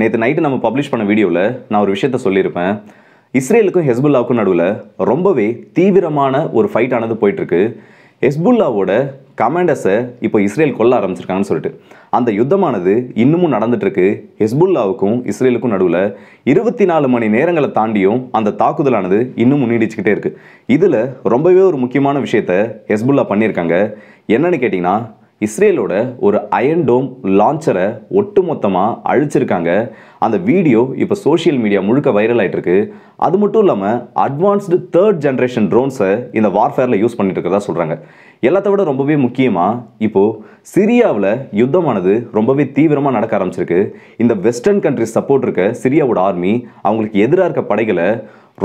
நேற்று நைட்டு நம்ம பப்ளிஷ் பண்ண வீடியோவில் நான் ஒரு விஷயத்த சொல்லியிருப்பேன் இஸ்ரேலுக்கும் ஹெஸ்புல்லாவுக்கும் நடுவில் ரொம்பவே தீவிரமான ஒரு ஃபைட் ஆனது போயிட்டுருக்கு ஹெஸ்புல்லாவோட கமாண்டர்ஸை இப்போ இஸ்ரேல் கொல்ல ஆரம்பிச்சிருக்காங்கன்னு சொல்லிட்டு அந்த யுத்தமானது இன்னமும் நடந்துட்டுருக்கு ஹெஸ்புல்லாவுக்கும் இஸ்ரேலுக்கும் நடுவில் இருபத்தி நாலு மணி நேரங்களை தாண்டியும் அந்த தாக்குதலானது இன்னும் நீடிச்சுக்கிட்டே இருக்குது இதில் ரொம்பவே ஒரு முக்கியமான விஷயத்த ஹெஸ்புல்லா பண்ணியிருக்காங்க என்னென்னு கேட்டிங்கன்னா இஸ்ரேலோட ஒரு அயன் டோம் லான்ச்சரை ஒட்டுமொத்தமாக அழிச்சிருக்காங்க அந்த வீடியோ இப்போ சோஷியல் மீடியா முழுக்க வைரல் ஆகிட்டுருக்கு அது மட்டும் இல்லாமல் அட்வான்ஸ்டு தேர்ட் ஜென்ரேஷன் ட்ரோன்ஸை இந்த வார்ஃபேரில் யூஸ் பண்ணிட்டு இருக்கிறதா சொல்கிறாங்க எல்லாத்த விட ரொம்பவே முக்கியமாக இப்போது சிரியாவில் யுத்தமானது ரொம்பவே தீவிரமாக நடக்க ஆரம்பிச்சிருக்கு இந்த வெஸ்டர்ன் கண்ட்ரிஸ் சப்போர்ட் இருக்க சிரியாவோட ஆர்மி அவங்களுக்கு எதிராக இருக்க படைகளை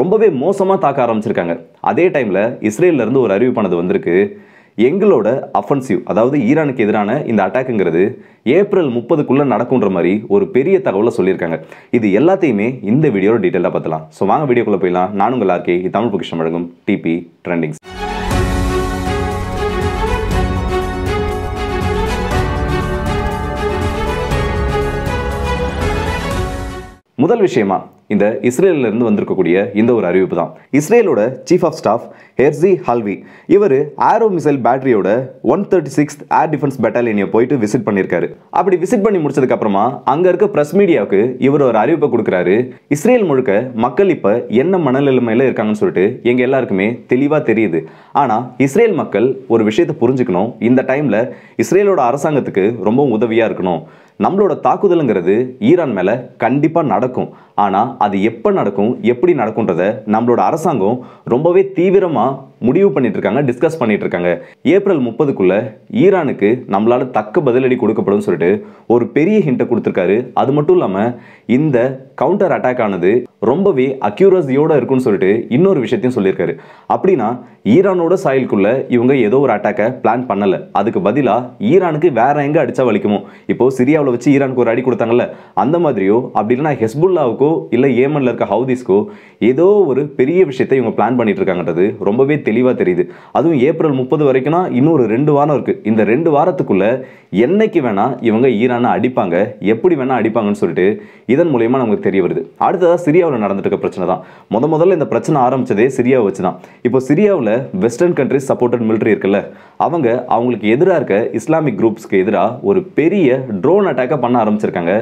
ரொம்பவே மோசமாக தாக்க ஆரம்பிச்சிருக்காங்க அதே டைமில் இஸ்ரேலேருந்து ஒரு அறிவிப்பானது வந்திருக்கு எங்களோட அஃபென்சிவ் அதாவது ஈரானுக்கு எதிரான இந்த அட்டாக்குங்கிறது ஏப்ரல் முப்பதுக்குள்ளே நடக்குன்ற மாதிரி ஒரு பெரிய தகவலை சொல்லியிருக்காங்க இது எல்லாத்தையுமே இந்த வீடியோவில் டீட்டெயிலாக பார்த்தலாம் ஸோ வாங்க வீடியோக்குள்ளே போயிடலாம் நானும் உங்கள் ஆர்கே தமிழ் பொக்கிஷம் வழங்கும் டிபி ட்ரெண்டிங்ஸ் முதல் விஷயமா இந்த இஸ்ரேலிருந்து வந்திருக்கக்கூடிய இந்த ஒரு அறிவிப்பு தான் இஸ்ரேலோட chief of staff Herzi Halevi இவர் ஆரோ மிசைல் பேட்டரியோட one thirty six air defence பெட்டாலியனை போயிட்டு விசிட் பண்ணியிருக்காரு அப்படி விசிட் பண்ணி முடிச்சதுக்கு அப்புறமா அங்கே இருக்க பிரஸ் மீடியாவுக்கு இவர் ஒரு அறிவிப்பை கொடுக்குறாரு இஸ்ரேல் முழுக்க மக்கள் இப்போ என்ன மனநிலைமையில் இருக்காங்கன்னு சொல்லிட்டு எங்கள் எல்லாருக்குமே தெளிவாக தெரியுது ஆனால் இஸ்ரேல் மக்கள் ஒரு விஷயத்தை புரிஞ்சுக்கணும் இந்த டைமில் இஸ்ரேலோட அரசாங்கத்துக்கு ரொம்ப உதவியாக இருக்கணும் நம்மளோட தாக்குதலுங்கிறது ஈரான் மேலே கண்டிப்பாக நடக்கும் ஆனால் அது எப்போ நடக்கும் எப்படி நடக்கும்ன்றத நம்மளோட அரசாங்கம் ரொம்பவே தீவிரமாக முடிவு பண்ணிட்டு இருக்காங்க டிஸ்கஸ் பண்ணிட்டு இருக்காங்க ஏப்ரல் முப்பதுக்குள்ள ஈரானுக்கு நம்மளால தக்க பதிலடி கொடுக்கப்படும் சொல்லிட்டு ஒரு பெரிய ஹிண்டை கொடுத்துருக்காரு அது மட்டும் இல்லாமல் இந்த கவுண்டர் அட்டாக் ஆனது ரொம்பவே அக்யூரஸியோட இருக்குன்னு சொல்லிட்டு இன்னொரு விஷயத்தையும் சொல்லியிருக்காரு அப்படின்னா ஈரானோட சாயலுக்குள்ள இவங்க ஏதோ ஒரு அட்டாக்கை பிளான் பண்ணலை அதுக்கு பதிலாக ஈரானுக்கு வேற எங்கே அடிச்சா வலிக்குமோ இப்போ சிரியாவில் வச்சு ஈரானுக்கு ஒரு அடி கொடுத்தாங்கல்ல அந்த மாதிரியோ அப்படி இல்லைனா ஹெஸ்புல்லாவுக்கோ இல்லை ஏமனில் இருக்க ஹவுதிஸ்க்கோ ஏதோ ஒரு பெரிய விஷயத்தை இவங்க பிளான் பண்ணிட்டு இருக்காங்கன்றது ரொம்பவே தெளிவாக தெரியுது அதுவும் ஏப்ரல் முப்பது வரைக்கும்னா இன்னும் ஒரு ரெண்டு வாரம் இருக்குது இந்த ரெண்டு வாரத்துக்குள்ளே என்னைக்கு வேணால் இவங்க ஈரானை அடிப்பாங்க எப்படி வேணால் அடிப்பாங்கன்னு சொல்லிட்டு இதன் மூலயமா நமக்கு தெரிய வருது அடுத்ததாக சிரியாவில் நடந்துட்டு இருக்க பிரச்சனை தான் முத முதல்ல இந்த பிரச்சனை ஆரம்பித்ததே சிரியாவை வச்சு தான் இப்போ சிரியாவில் வெஸ்டர்ன் கண்ட்ரிஸ் சப்போர்ட்டட் மிலிட்ரி இருக்குல்ல அவங்க அவங்களுக்கு எதிராக இருக்க இஸ்லாமிக் குரூப்ஸ்க்கு எதிராக ஒரு பெரிய ட்ரோன் அட்டாக்கை பண்ண ஆரம்பிச்சிருக்காங்க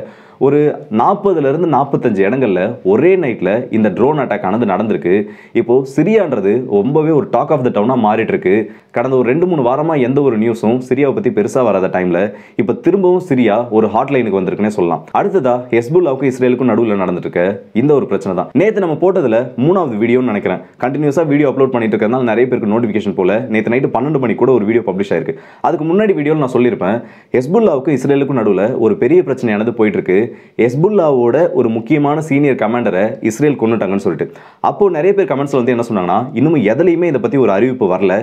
ஒரு நாற்பதுலேருந்து நாற்பத்தஞ்சு இடங்களில் ஒரே நைட்டில் இந்த ட்ரோன் அட்டாக் ஆனது நடந்திருக்கு இப்போது சிரியான்றது ரொம்பவே ஒரு டாக் ஆஃப் த டவுனாக மாறிட்டுருக்கு கடந்த ஒரு ரெண்டு மூணு வாரமாக எந்த ஒரு நியூஸும் சிரியாவை பற்றி பெருசாக வராத டைமில் இப்போ திரும்பவும் சிரியா ஒரு ஹாட்லைனுக்கு வந்திருக்குன்னே சொல்லலாம் அடுத்ததாக ஹெஸ்புல்லாவுக்கும் இஸ்ரேலுக்கும் நடுவில் நடந்துட்டுருக்க இந்த ஒரு பிரச்சனை தான் நேற்று நம்ம போட்டதில் மூணாவது வீடியோன்னு நினைக்கிறேன் கண்டினியூஸாக வீடியோ அப்லோட் பண்ணிட்டு இருக்கிறதுனால நிறைய பேருக்கு நோட்டிஃபிகேஷன் போல நேற்று நைட்டு பன்னெண்டு மணி கூட ஒரு வீடியோ பப்ளிஷ் ஆயிருக்கு அதுக்கு முன்னாடி வீடியோவில் நான் சொல்லியிருப்பேன் ஹெஸ்புல்லாவுக்கும் இஸ்ரேலுக்கும் நடுவில் ஒரு பெரிய பிரச்சனையானது போயிட்டு இருக்கு எஸ்புல்லாவோட ஒரு முக்கியமான சீனியர் கமாண்டரை இஸ்ரேல் கொண்டுட்டாங்கன்னு சொல்லிட்டு அப்போது நிறைய பேர் கமெண்ட்ஸில் வந்து என்ன சொன்னாங்கன்னா இன்னும் எதுலையுமே இதை பற்றி ஒரு அறிவிப்பு வரல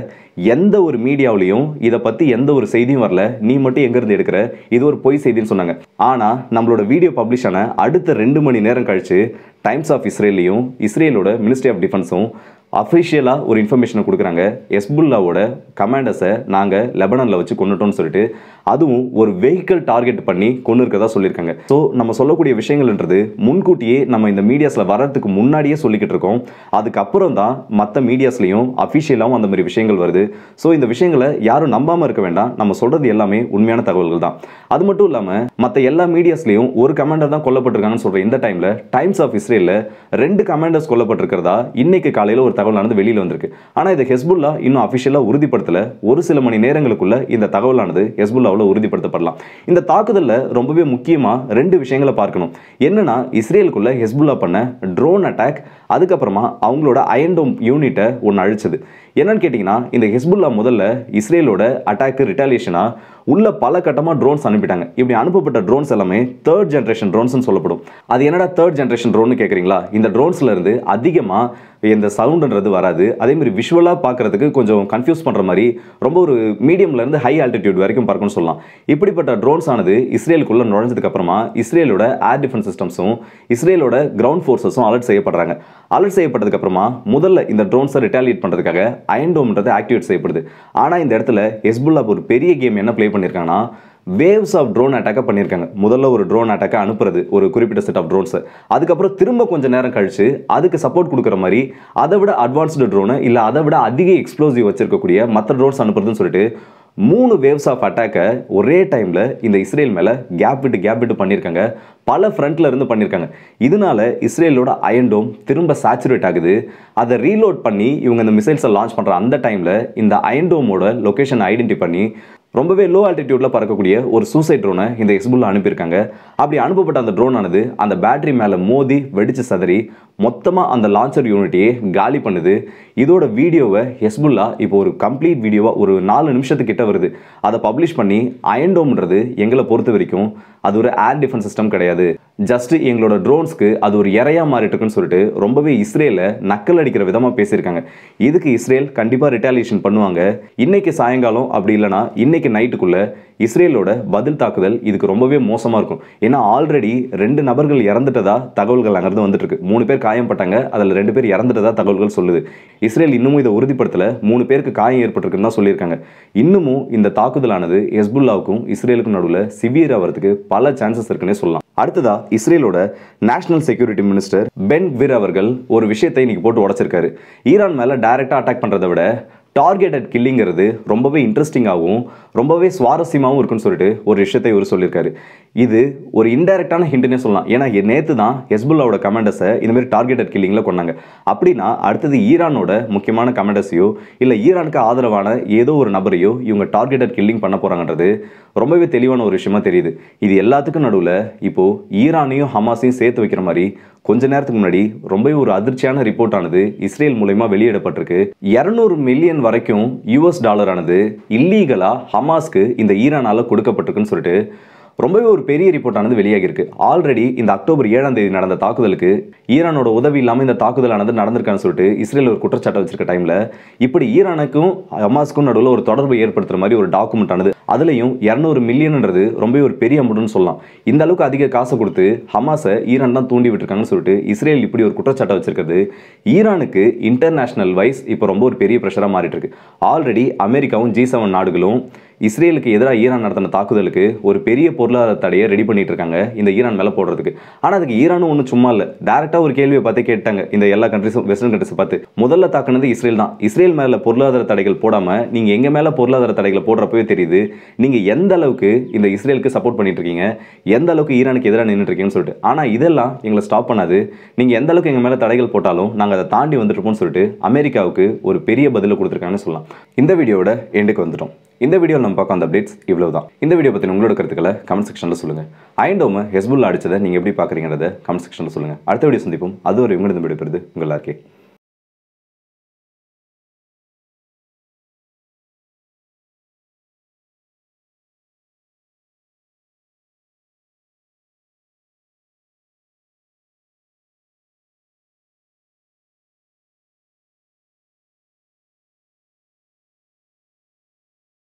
எந்த ஒரு மீடியாவிலையும் இதை பற்றி எந்த ஒரு செய்தியும் வரல நீ மட்டும் எங்கேருந்து எடுக்கிற இது ஒரு பொய் செய்தின்னு சொன்னாங்க ஆனால் நம்மளோட வீடியோ பப்ளிஷ் ஆன அடுத்த ரெண்டு மணி நேரம் கழித்து டைம்ஸ் ஆஃப் இஸ்ரேலையும் இஸ்ரேலோட மினிஸ்ட்ரி ஆஃப் டிஃபென்ஸும் அஃபிஷியலாக ஒரு இன்ஃபர்மேஷனை கொடுக்குறாங்க எஸ்புல்லாவோட கமாண்டர்ஸை நாங்கள் லெபனனில் வச்சு கொண்டுட்டோம்னு சொல்லிட்டு அதுவும் ஒரு வெஹிக்கல் டார்கெட் பண்ணி கொண்டு இருக்கிறதா சொல்லியிருக்காங்க ஸோ நம்ம சொல்லக்கூடிய விஷயங்கள்ன்றது முன்கூட்டியே நம்ம இந்த மீடியாஸில் வர்றதுக்கு முன்னாடியே சொல்லிக்கிட்டு இருக்கோம் அதுக்கப்புறம் தான் மற்ற மீடியாஸ்லேயும் அஃபிஷியலாகவும் அந்த மாதிரி விஷயங்கள் வருது ஸோ இந்த விஷயங்களை யாரும் நம்பாமல் இருக்க வேண்டாம் நம்ம சொல்கிறது எல்லாமே உண்மையான தகவல்கள் தான் அது மட்டும் இல்லாமல் மற்ற எல்லா மீடியாஸ்லேயும் ஒரு கமாண்டர் தான் கொல்லப்பட்டிருக்காங்கன்னு சொல்கிற இந்த டைமில் டைம்ஸ் ஆஃப் இஸ்ரேலில் ரெண்டு கமாண்டர்ஸ் கொல்லப்பட்டிருக்கிறதா இன்னைக்கு காலையில் ஒரு தகவலானது வெளியில் வந்திருக்கு ஆனால் இதை ஹெஸ்புல்லா இன்னும் அஃபிஷியலாக உறுதிப்படுத்தலை ஒரு சில மணி நேரங்களுக்குள்ள இந்த தகவலானது ஹெஸ்புல்லாவில் உறுதிப்படுத்தப்படலாம் இந்த தாக்குதலில் ரொம்பவே முக்கியமாக ரெண்டு விஷயங்களை பார்க்கணும் என்னென்னா இஸ்ரேலுக்குள்ள ஹெஸ்புல்லா பண்ண ட்ரோன் அட்டாக் அதுக்கப்புறமா அவங்களோட அயன்டோம் யூனிட்டை ஒன்று அழிச்சது என்னன்னு கேட்டிங்கன்னா இந்த ஹெஸ்புல்லா முதல்ல இஸ்ரேலோட அட்டாக்கு ரிட்டாலியேஷனாக உள்ள பல கட்டமாக ட்ரோன்ஸ் அனுப்பிட்டாங்க இப்படி அனுப்பப்பட்ட ட்ரோன்ஸ் எல்லாமே தேர்ட் ஜென்ரேஷன் ட்ரோன்ஸ்னு சொல்லப்படும் அது என்னடா தேர்ட் ஜென்ரேஷன் ட்ரோன்னு கேட்குறீங்களா இந்த ட்ரோன்ஸ்லேருந்து அதிகமாக இந்த சவுண்டுன்றது வராது மாதிரி விஷுவலாக பார்க்குறதுக்கு கொஞ்சம் கன்ஃபியூஸ் பண்ணுற மாதிரி ரொம்ப ஒரு மீடியம்லேருந்து ஹை ஆல்டிடியூட் வரைக்கும் பார்க்கணும்னு சொல்லலாம் இப்படிப்பட்ட ட்ரோன்ஸ் ஆனது இஸ்ரேலுக்குள்ளே நுழைஞ்சதுக்கப்புறமா இஸ்ரேலோட ஏர் டிஃபென்ஸ் சிஸ்டம்ஸும் இஸ்ரேலோட கிரவுண்ட் ஃபோர்ஸஸும் அலர்ட் செய்யப்படுறாங்க அலர்ட் செய்யப்பட்டதுக்கப்புறமா முதல்ல இந்த ட்ரோன்ஸை ரிட்டாலியேட் பண்ணுறதுக்காக அயன்டோம்ன்றது ஆக்டிவேட் செய்யப்படுது ஆனால் இந்த இடத்துல ஹெஸ்புல்லா ஒரு பெரிய கேம் என்ன ப்ளே பண்ணியிருக்காங்கன்னா வேவ்ஸ் ஆஃப் ட்ரோன் அட்டாக்கை பண்ணியிருக்காங்க முதல்ல ஒரு ட்ரோன் அட்டாக்கை அனுப்புறது ஒரு குறிப்பிட்ட செட் ஆஃப் ட்ரோன்ஸ் அதுக்கப்புறம் திரும்ப கொஞ்சம் நேரம் கழிச்சு அதுக்கு சப்போர்ட் கொடுக்குற மாதிரி அதை விட அட்வான்ஸ்டு ட்ரோனு இல்லை அதை விட அதிக எக்ஸ்ப்ளோசிவ் வச்சிருக்கக்கூடிய மற்ற ட்ரோன்ஸ் அனுப்புறதுன்னு சொல்லிட்டு மூணு வேவ்ஸ் ஆஃப் அட்டாக்கை ஒரே டைமில் இந்த இஸ்ரேல் மேலே கேப் விட்டு கேப் விட்டு பண்ணியிருக்காங்க பல ஃப்ரண்ட்டில் இருந்து பண்ணியிருக்காங்க இதனால இஸ்ரேலோட அயன்டோம் திரும்ப சேச்சுரேட் ஆகுது அதை ரீலோட் பண்ணி இவங்க இந்த மிசைல்ஸை லான்ச் பண்ணுற அந்த டைமில் இந்த அயன்டோமோட லொக்கேஷன் ஐடென்டி பண்ணி ரொம்பவே லோ ஆல்டிடியூட்டில் பறக்கக்கூடிய ஒரு சூசைட் ட்ரோனை இந்த ஹிஸ்புல்லா அனுப்பியிருக்காங்க அப்படி அனுப்பப்பட்ட அந்த ட்ரோனானது அந்த பேட்டரி மேலே மோதி வெடித்து சதறி மொத்தமாக அந்த லான்ச்சர் யூனிட்டியே காலி பண்ணுது இதோட வீடியோவை ஹெஸ்புல்லா இப்போ ஒரு கம்ப்ளீட் வீடியோவாக ஒரு நாலு நிமிஷத்துக்கிட்ட வருது அதை பப்ளிஷ் பண்ணி அயன்டோம்ன்றது எங்களை பொறுத்த வரைக்கும் அது ஒரு ஏர் டிஃபென்ஸ் சிஸ்டம் கிடையாது ஜஸ்ட் எங்களோட ட்ரோன்ஸ்க்கு அது ஒரு இறையாக மாறிட்டுருக்குன்னு சொல்லிட்டு ரொம்பவே இஸ்ரேலில் நக்கல் அடிக்கிற விதமாக பேசியிருக்காங்க இதுக்கு இஸ்ரேல் கண்டிப்பாக ரிட்டாலியேஷன் பண்ணுவாங்க இன்னைக்கு சாயங்காலம் அப்படி இல்லைனா இன்னைக்கு இன்றைக்கி நைட்டுக்குள்ளே இஸ்ரேலோட பதில் தாக்குதல் இதுக்கு ரொம்பவே மோசமாக இருக்கும் ஏன்னா ஆல்ரெடி ரெண்டு நபர்கள் இறந்துட்டதா தகவல்கள் அங்கேருந்து வந்துட்டுருக்கு மூணு பேர் காயம்பட்டாங்க அதில் ரெண்டு பேர் இறந்துட்டதா தகவல்கள் சொல்லுது இஸ்ரேல் இன்னமும் இதை உறுதிப்படுத்தலை மூணு பேருக்கு காயம் ஏற்பட்டிருக்குன்னு தான் சொல்லியிருக்காங்க இன்னமும் இந்த தாக்குதலானது ஹெஸ்புல்லாவுக்கும் இஸ்ரேலுக்கும் நடுவில் சிவியர் ஆகிறதுக்கு பல சான்சஸ் இருக்குன்னே சொல்லலாம் அடுத்ததா இஸ்ரேலோட national security minister Ben Gvir அவர்கள் ஒரு விஷயத்தை இன்னைக்கு போட்டு உடச்சிருக்காரு ஈரான் மேலே டைரெக்டாக அட்டாக் பண்ணுறதை விட டார்கெட்டட் கில்லிங்கிறது ரொம்பவே இன்ட்ரெஸ்டிங்காகவும் ரொம்பவே சுவாரஸ்யமாகவும் இருக்குன்னு சொல்லிட்டு ஒரு விஷயத்தை இவர் சொல்லியிருக்காரு இது ஒரு இன்டைரக்டான ஹிண்ட்னே சொல்லலாம் ஏன்னா நேற்று தான் ஹெஸ்புல்லாவோட கமாண்டர்ஸை இதுமாரி டார்கெட்டட் கில்லிங்கில் கொண்டாங்க அப்படின்னா அடுத்தது ஈரானோட முக்கியமான கமாண்டர்ஸையோ இல்லை ஈரானுக்கு ஆதரவான ஏதோ ஒரு நபரையோ இவங்க டார்கெட்டட் கில்லிங் பண்ண போகிறாங்கன்றது ரொம்பவே தெளிவான ஒரு விஷயமா தெரியுது இது எல்லாத்துக்கும் நடுவில் இப்போது ஈரானையும் ஹமாஸையும் சேர்த்து வைக்கிற மாதிரி கொஞ்ச நேரத்துக்கு முன்னாடி ரொம்பவே ஒரு அதிர்ச்சியான ரிப்போர்ட் ஆனது இஸ்ரேல் மூலயமா வெளியிடப்பட்டிருக்கு இரநூறு மில்லியன் வரைக்கும் யூஎஸ் டாலர் ஆனது இல்லீகலாக ஹமாஸ்க்கு இந்த ஈரானால் கொடுக்கப்பட்டிருக்குன்னு சொல்லிட்டு ரொம்பவே ஒரு பெரிய ரிப்போர்ட் ஆனது வெளியாகிருக்கு ஆல்ரெடி இந்த அக்டோபர் ஏழாம் தேதி நடந்த தாக்குதலுக்கு ஈரானோட உதவி இல்லாமல் இந்த தாக்குதலானது நடந்திருக்கான்னு சொல்லிட்டு இஸ்ரேல் ஒரு குற்றச்சாட்டை வச்சிருக்க டைமில் இப்படி ஈரானுக்கும் ஹமாஸ்க்கும் நடுவில் ஒரு தொடர்பு ஏற்படுத்துகிற மாதிரி ஒரு டாக்குமெண்ட் ஆனது அதுலேயும் இரநூறு மில்லியன்ன்றது ரொம்பவே ஒரு பெரிய அமௌண்ட்னு சொல்லலாம் இந்த அளவுக்கு அதிக காசை கொடுத்து ஹமாஸை ஈரான் தான் தூண்டி விட்டுருக்காங்கன்னு சொல்லிட்டு இஸ்ரேல் இப்படி ஒரு குற்றச்சாட்டை வச்சிருக்கிறது ஈரானுக்கு இன்டர்நேஷனல் வைஸ் இப்போ ரொம்ப ஒரு பெரிய ப்ரெஷராக மாறிட்டு இருக்கு ஆல்ரெடி அமெரிக்காவும் ஜி செவன் நாடுகளும் இஸ்ரேலுக்கு எதிராக ஈரான் நடத்தின தாக்குதலுக்கு ஒரு பெரிய பொருளாதார தடையை ரெடி பண்ணிட்டு இருக்காங்க இந்த ஈரான் மேலே போடுறதுக்கு ஆனால் அதுக்கு ஈரானும் ஒன்றும் சும்மா இல்லை டேரெக்டாக ஒரு கேள்வியை பார்த்து கேட்டாங்க இந்த எல்லா கண்ட்ரிஸும் வெஸ்டர்ன் கண்ட்ரிஸை பார்த்து முதல்ல தாக்குனது இஸ்ரேல் தான் இஸ்ரேல் மேலே பொருளாதார தடைகள் போடாமல் நீங்கள் எங்கள் மேலே பொருளாதார தடைகளை போடுறப்பவே தெரியுது நீங்கள் எந்த அளவுக்கு இந்த இஸ்ரேலுக்கு சப்போர்ட் பண்ணிட்டு இருக்கீங்க எந்த அளவுக்கு ஈரானுக்கு எதிராக நின்றுட்டு இருக்கீங்கன்னு சொல்லிட்டு ஆனால் இதெல்லாம் எங்களை ஸ்டாப் பண்ணாது நீங்கள் எந்த அளவுக்கு எங்கள் மேலே தடைகள் போட்டாலும் நாங்கள் அதை தாண்டி வந்துட்டுருப்போம்னு சொல்லிட்டு அமெரிக்காவுக்கு ஒரு பெரிய பதிலை கொடுத்துருக்காங்கன்னு சொல்லலாம் இந்த வீடியோட எண்டுக்கு வந்துட்டோம் இந்த வீடியோவில் நம்ம பார்க்க அந்த அப்டேட்ஸ் இவ்வளோ தான் இந்த வீடியோ பற்றி உங்களோட கருத்துக்களை கமெண்ட் செக்ஷனில் சொல்லுங்கள் ஐண்டோமு ஹெஸ்புல்ல அடிச்சதை நீங்கள் எப்படி பார்க்குறீங்கிறத கமெண்ட் செக்ஷனில் சொல்லுங்கள் அடுத்த வீடியோ சந்திப்போம் அது ஒரு இவங்களுக்கு விடுபடுது உங்கள் எல்லாருக்கே